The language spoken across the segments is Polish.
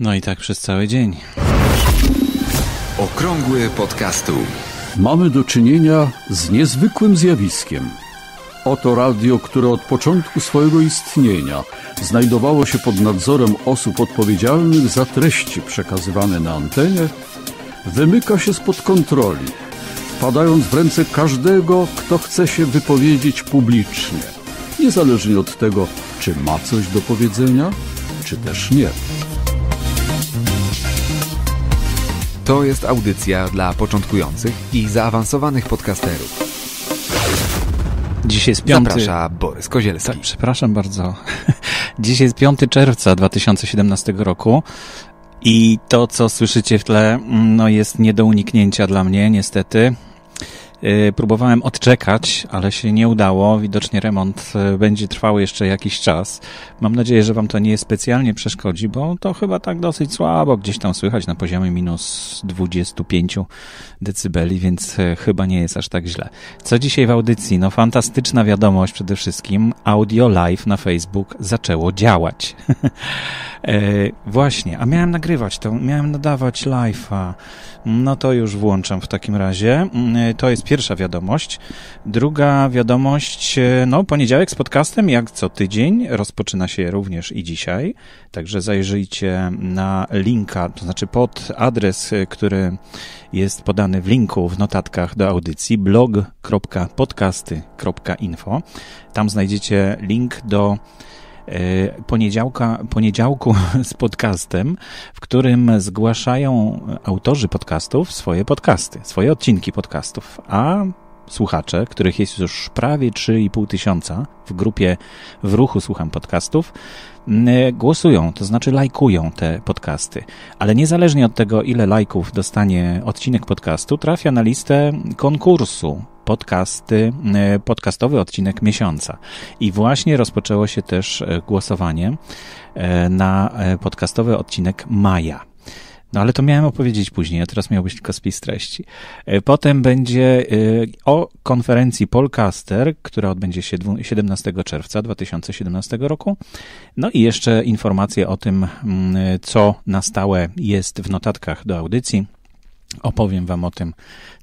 No i tak przez cały dzień. Okrągły podcastu. Mamy do czynienia z niezwykłym zjawiskiem. Oto radio, które od początku swojego istnienia znajdowało się pod nadzorem osób odpowiedzialnych za treści przekazywane na antenie, wymyka się spod kontroli, wpadając w ręce każdego, kto chce się wypowiedzieć publicznie, niezależnie od tego, czy ma coś do powiedzenia, czy też nie. To jest audycja dla początkujących i zaawansowanych podcasterów. Dzisiaj jest piąty. Zaprasza Borys Kozielski. Tak, przepraszam bardzo. Dzisiaj jest 5 czerwca 2017 roku i to, co słyszycie w tle, mm, no jest nie do uniknięcia dla mnie, niestety. Y, próbowałem odczekać, ale się nie udało. Widocznie remont y, będzie trwał jeszcze jakiś czas. Mam nadzieję, że Wam to nie specjalnie przeszkodzi, bo to chyba tak dosyć słabo gdzieś tam słychać na poziomie minus 25 decybeli, więc y, chyba nie jest aż tak źle. Co dzisiaj w audycji? No fantastyczna wiadomość przede wszystkim. Audio Live na Facebook zaczęło działać. e, właśnie, a miałem nagrywać to, miałem nadawać live'a. No to już włączam w takim razie. To jest pierwszy pierwsza wiadomość. Druga wiadomość, e, no poniedziałek z podcastem, jak co tydzień, rozpoczyna się również i dzisiaj, także zajrzyjcie na linka, to znaczy pod adres, e, który jest podany w linku w notatkach do audycji blog.podcasty.info. Tam znajdziecie link do E, poniedziałka, poniedziałku z podcastem, w którym zgłaszają autorzy podcastów swoje podcasty, swoje odcinki podcastów, a słuchacze, których jest już prawie 3,5 tysiąca w grupie W Ruchu Słucham Podcastów, mm, e, głosują, to znaczy lajkują te podcasty. Ale niezależnie od tego, ile lajków dostanie odcinek podcastu, trafia na listę konkursu podcasty, e, podcastowy odcinek miesiąca. I właśnie rozpoczęło się też e, głosowanie e, na podcastowy odcinek maja. No ale to miałem opowiedzieć później, a teraz miałbyś tylko spis treści. Potem będzie o konferencji Polcaster, która odbędzie się 17 czerwca 2017 roku. No i jeszcze informacje o tym, mm, co na stałe jest w notatkach do audycji opowiem Wam o tym,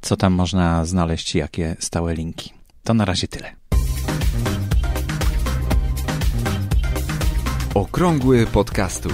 co tam można znaleźć i jakie stałe linki. To na razie tyle. Okrągły podcastu.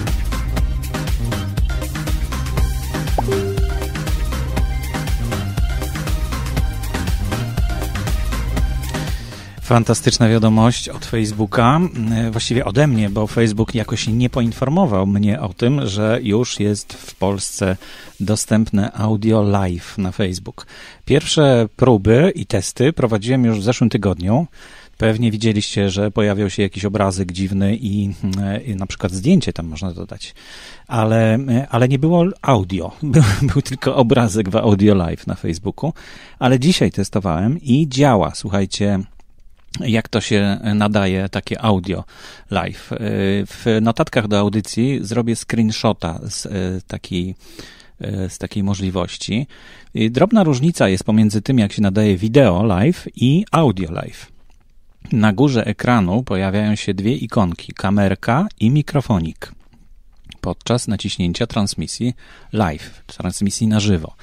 Fantastyczna wiadomość od Facebooka, e, właściwie ode mnie, bo Facebook jakoś nie poinformował mnie o tym, że już jest w Polsce dostępne audio live na Facebook. Pierwsze próby i testy prowadziłem już w zeszłym tygodniu. Pewnie widzieliście, że pojawiał się jakiś obrazek dziwny i, e, i, na przykład zdjęcie tam można dodać, ale, e, ale nie było audio, był, był, tylko obrazek w Audio Live na Facebooku, ale dzisiaj testowałem i działa, słuchajcie, jak to się nadaje takie audio live. Y, w notatkach do audycji zrobię screenshota z y, takiej y, z takiej możliwości. Drobna różnica jest pomiędzy tym, jak się nadaje wideo live i audio live. Na górze ekranu pojawiają się dwie ikonki: kamerka i mikrofonik. Podczas naciśnięcia transmisji live, transmisji na żywo.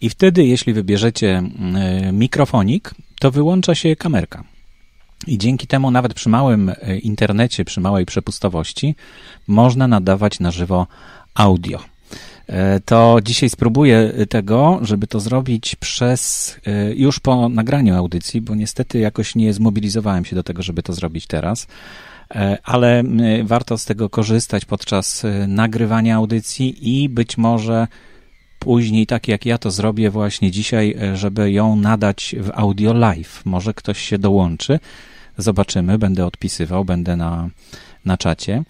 I wtedy, jeśli wybierzecie mm, mikrofonik, to wyłącza się kamerka. I dzięki temu nawet przy małym e, internecie, przy małej przepustowości można nadawać na żywo audio. E, to dzisiaj spróbuję e, tego, żeby to zrobić przez już po nagraniu audycji, bo niestety jakoś nie zmobilizowałem się do tego, żeby to zrobić teraz ale warto z tego korzystać podczas nagrywania audycji i być może później, tak jak ja to zrobię właśnie dzisiaj, e, żeby ją nadać w audio live. Może ktoś się dołączy. Zobaczymy, będę odpisywał, będę na na czacie.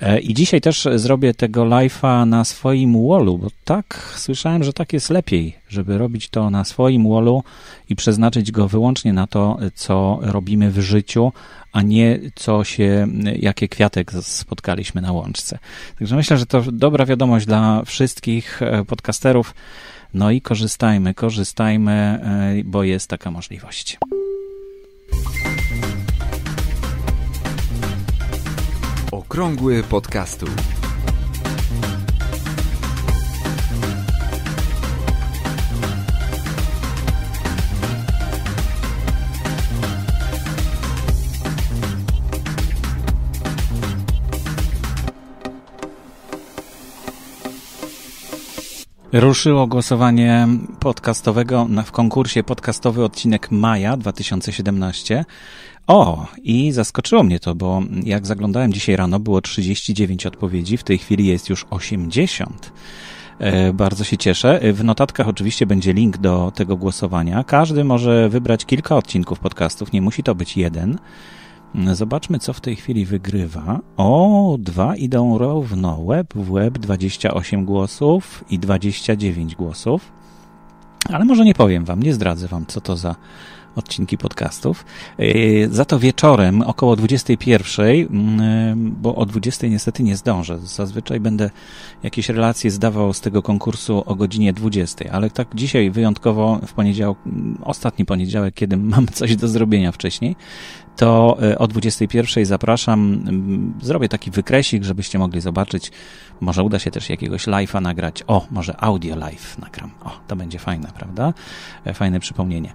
E, I dzisiaj też zrobię tego live'a na swoim wallu, bo tak słyszałem, że tak jest lepiej, żeby robić to na swoim wallu i przeznaczyć go wyłącznie na to, co robimy w życiu, a nie co się, jakie kwiatek spotkaliśmy na łączce. Także myślę, że to dobra wiadomość dla wszystkich e, podcasterów. No i korzystajmy, korzystajmy, e, bo jest taka możliwość. Okrągły podcastu. Ruszyło głosowanie podcastowego w konkursie podcastowy odcinek maja 2017. O, i zaskoczyło mnie to, bo jak zaglądałem dzisiaj rano, było 39 odpowiedzi, w tej chwili jest już 80. E, bardzo się cieszę. E, w notatkach oczywiście będzie link do tego głosowania. Każdy może wybrać kilka odcinków podcastów, nie musi to być jeden. Mm, zobaczmy, co w tej chwili wygrywa. O, dwa idą równo. Web w web 28 głosów i 29 głosów. Ale może nie powiem wam, nie zdradzę wam, co to za odcinki podcastów. E, za to wieczorem około 21, mm, e, bo o 20 niestety nie zdążę. Zazwyczaj będę jakieś relacje zdawał z tego konkursu o godzinie 20, ale tak dzisiaj wyjątkowo w poniedziałek, mm, ostatni poniedziałek, kiedy mam coś do zrobienia wcześniej, to e, o 21 zapraszam. Mm, zrobię taki wykresik, żebyście mogli zobaczyć. Może uda się też jakiegoś live'a nagrać. O, może audio live nagram. O, to będzie fajne, prawda? Fajne przypomnienie.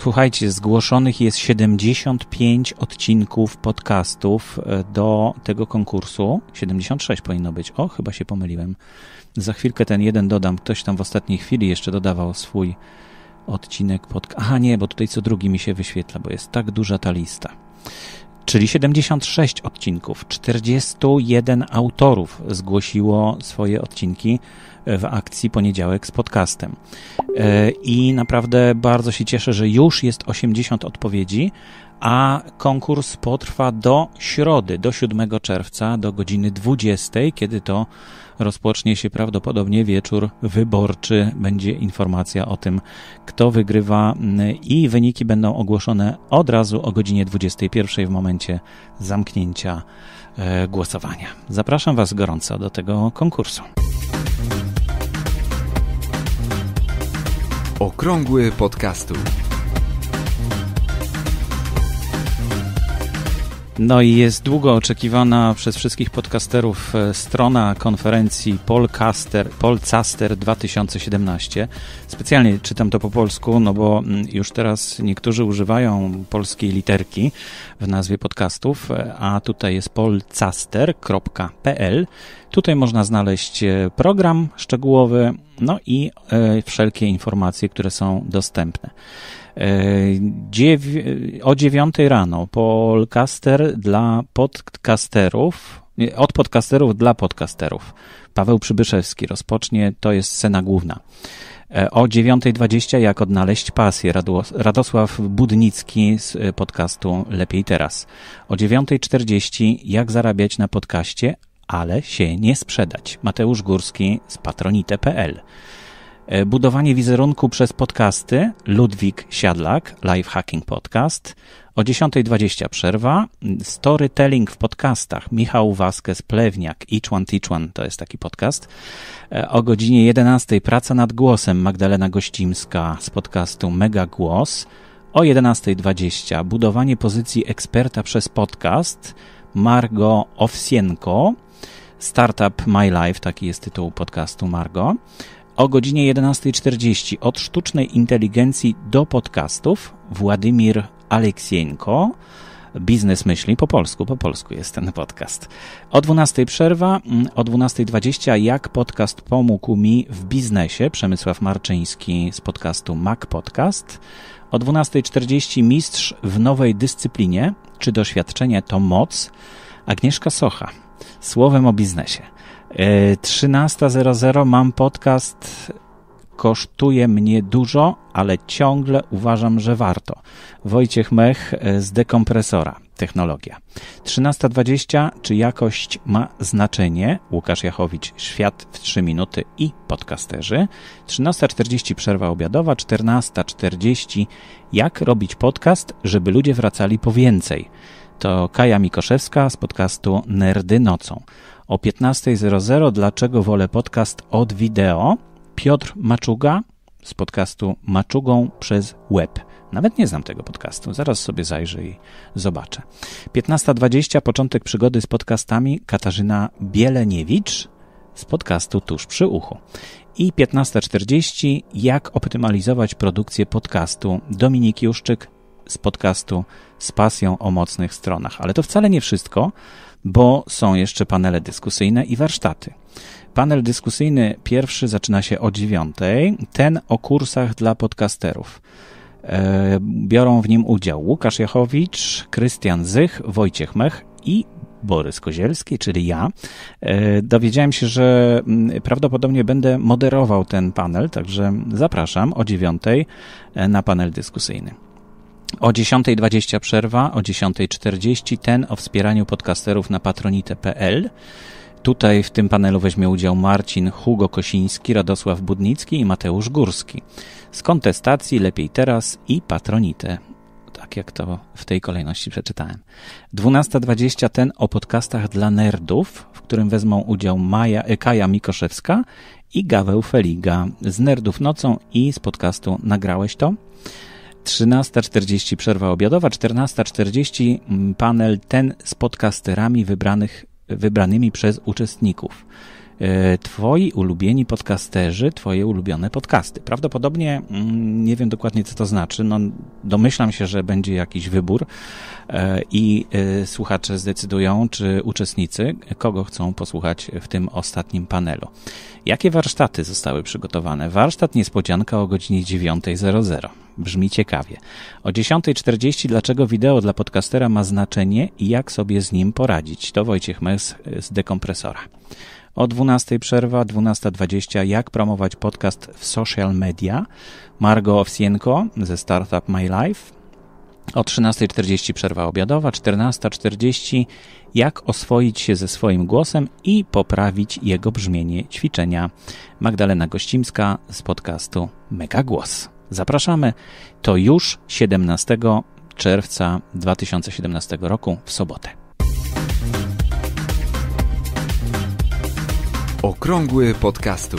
Słuchajcie, zgłoszonych jest 75 odcinków podcastów e, do tego konkursu. 76 powinno być. O, chyba się pomyliłem. Za chwilkę ten jeden dodam. Ktoś tam w ostatniej chwili jeszcze dodawał swój odcinek pod. Aha, nie, bo tutaj co drugi mi się wyświetla, bo jest tak duża ta lista. Czyli 76 odcinków, 41 autorów zgłosiło swoje odcinki e, w akcji Poniedziałek z podcastem. E, I naprawdę bardzo się cieszę, że już jest 80 odpowiedzi, a konkurs potrwa do środy, do 7 czerwca, do godziny 20, kiedy to rozpocznie się prawdopodobnie wieczór wyborczy. Będzie informacja o tym, kto wygrywa i wyniki będą ogłoszone od razu o godzinie 21 w momencie zamknięcia e, głosowania. Zapraszam Was gorąco do tego konkursu. Okrągły podcastu. No i jest długo oczekiwana przez wszystkich podcasterów e, strona konferencji Polcaster, Polcaster 2017. Specjalnie czytam to po polsku, no bo mm, już teraz niektórzy używają polskiej literki w nazwie podcastów, e, a tutaj jest polcaster.pl. Tutaj można znaleźć e, program szczegółowy, no i wszelkie informacje, które są dostępne o dziewiątej rano podcaster dla podcasterów, od podcasterów dla podcasterów. Paweł Przybyszewski rozpocznie, to jest scena główna. E, o 9.20 jak odnaleźć pasję Radosław Budnicki z e, podcastu Lepiej Teraz. O 9.40 jak zarabiać na podcaście, ale się nie sprzedać. Mateusz Górski z patronite.pl. E, budowanie wizerunku przez podcasty Ludwik Siadlak, Life Hacking Podcast, o 10.20 przerwa, storytelling w podcastach Michał Waskes Plewniak, Each One Teach One, to jest taki podcast, e, o godzinie 11.00 praca nad głosem Magdalena Gościmska z podcastu Mega Głos, o 11.20 budowanie pozycji eksperta przez podcast Margo Owsienko, Startup My Life, taki jest tytuł podcastu Margo, o godzinie 11.40 od sztucznej inteligencji do podcastów Władimir Aleksienko. Biznes myśli po polsku, po polsku jest ten podcast. O 12:00 przerwa, mm, o 12.20 jak podcast pomógł mi w biznesie, Przemysław Marczyński z podcastu Mac Podcast. O 12.40 mistrz w nowej dyscyplinie, czy doświadczenie to moc, Agnieszka Socha, słowem o biznesie. 13.00 e, mam podcast kosztuje mnie dużo, ale ciągle uważam, że warto. Wojciech Mech e, z dekompresora. Technologia. 13.20. Czy jakość ma znaczenie? Łukasz Jachowicz, Świat w 3 minuty i podcasterzy. 13.40. Przerwa obiadowa. 14.40. Jak robić podcast, żeby ludzie wracali po więcej? To Kaja Mikoszewska z podcastu Nerdy Nocą o 15.00 Dlaczego wolę podcast od wideo? Piotr Maczuga z podcastu Maczugą przez Web. Nawet nie znam tego podcastu. Zaraz sobie zajrzę i zobaczę. 15.20 Początek przygody z podcastami Katarzyna Bieleniewicz z podcastu Tuż przy uchu. I 15.40 Jak optymalizować produkcję podcastu Dominik Juszczyk z podcastu z pasją o mocnych stronach. Ale to wcale nie wszystko bo są jeszcze panele dyskusyjne i warsztaty. Panel dyskusyjny pierwszy zaczyna się o dziewiątej, ten o kursach dla podcasterów. E, biorą w nim udział Łukasz Jachowicz, Krystian Zych, Wojciech Mech i Borys Kozielski, czyli ja. E, dowiedziałem się, że mm, prawdopodobnie będę moderował ten panel, także zapraszam o dziewiątej e, na panel dyskusyjny. O 10.20 przerwa, o 10.40 ten o wspieraniu podcasterów na patronite.pl. Tutaj w tym panelu weźmie udział Marcin Hugo Kosiński, Radosław Budnicki i Mateusz Górski. Z kontestacji Lepiej Teraz i Patronite. Tak jak to w tej kolejności przeczytałem. 12.20 ten o podcastach dla nerdów, w którym wezmą udział Maja, e, Kaja Mikoszewska i Gaweł Feliga z Nerdów Nocą i z podcastu Nagrałeś To. 13.40 przerwa obiadowa, 14.40 mm, panel ten z podcasterami wybranych, wybranymi przez uczestników. E, twoi ulubieni podcasterzy, Twoje ulubione podcasty. Prawdopodobnie mm, nie wiem dokładnie, co to znaczy. No, domyślam się, że będzie jakiś wybór e, i e, słuchacze zdecydują, czy uczestnicy, kogo chcą posłuchać w tym ostatnim panelu. Jakie warsztaty zostały przygotowane? Warsztat niespodzianka o godzinie 9.00. Brzmi ciekawie. O 10.40 dlaczego wideo dla podcastera ma znaczenie i jak sobie z nim poradzić. To Wojciech Mes z Dekompresora. O 12 przerwa, 12.20 jak promować podcast w social media. Margo Owsienko ze Startup My Life. O 13.40 przerwa obiadowa, 14.40 jak oswoić się ze swoim głosem i poprawić jego brzmienie ćwiczenia. Magdalena Gościmska z podcastu Mega Głos. Zapraszamy. To już 17 czerwca 2017 roku w sobotę. Okrągły podcastu.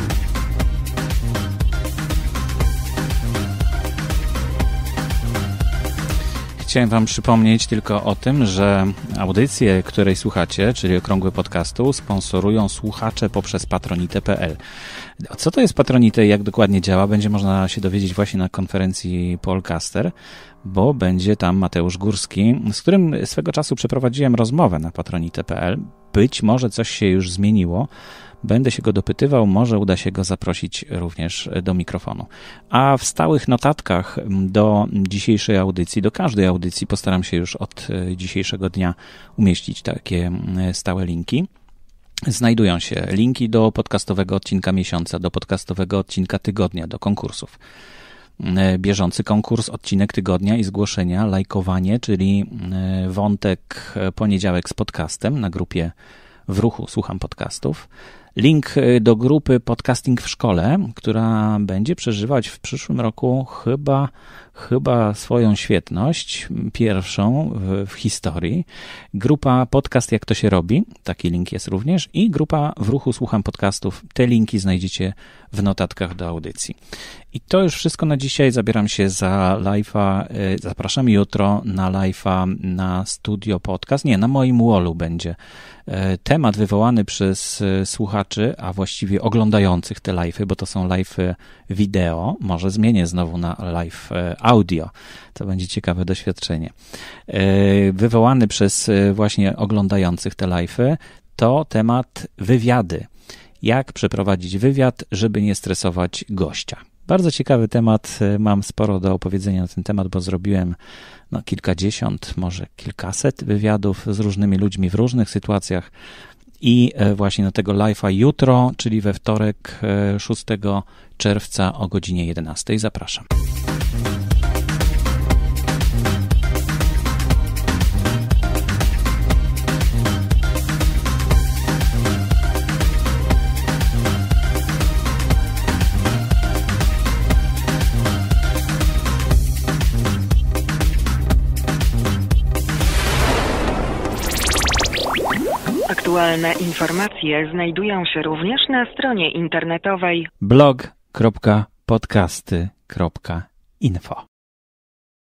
Chciałem Wam przypomnieć tylko o tym, że audycję, której słuchacie, czyli Okrągły Podcastu, sponsorują słuchacze poprzez patronite.pl. Co to jest patronite i jak dokładnie działa, będzie można się dowiedzieć właśnie na konferencji Polcaster, bo będzie tam Mateusz Górski, z którym swego czasu przeprowadziłem rozmowę na patronite.pl. Być może coś się już zmieniło, Będę się go dopytywał, może uda się go zaprosić również e, do mikrofonu. A w stałych notatkach do dzisiejszej audycji, do każdej audycji, postaram się już od e, dzisiejszego dnia umieścić takie e, stałe linki. Znajdują się linki do podcastowego odcinka miesiąca, do podcastowego odcinka tygodnia, do konkursów bieżący konkurs, odcinek tygodnia i zgłoszenia, lajkowanie, czyli wątek poniedziałek z podcastem na grupie w ruchu Słucham Podcastów, Link y, do grupy Podcasting w Szkole, która będzie przeżywać w przyszłym roku chyba, chyba swoją świetność, pierwszą w, w historii. Grupa Podcast Jak to się robi, taki link jest również, i grupa W ruchu Słucham Podcastów. Te linki znajdziecie w notatkach do audycji. I to już wszystko na dzisiaj. Zabieram się za live'a. Y, zapraszam jutro na live'a na studio podcast. Nie, na moim wallu będzie y, temat wywołany przez słuchaczy słuchaczy, a właściwie oglądających te live'y, bo to są live'y wideo. Może zmienię znowu na live e, audio. To będzie ciekawe doświadczenie. E, wywołany przez e, właśnie oglądających te live'y to temat wywiady. Jak przeprowadzić wywiad, żeby nie stresować gościa. Bardzo ciekawy temat. Mam sporo do opowiedzenia na ten temat, bo zrobiłem no, kilkadziesiąt, może kilkaset wywiadów z różnymi ludźmi w różnych sytuacjach i e, właśnie do tego live'a jutro, czyli we wtorek 6 e, czerwca o godzinie 11. Zapraszam. Aktualne informacje znajdują się również na stronie internetowej blog.podcasty.info.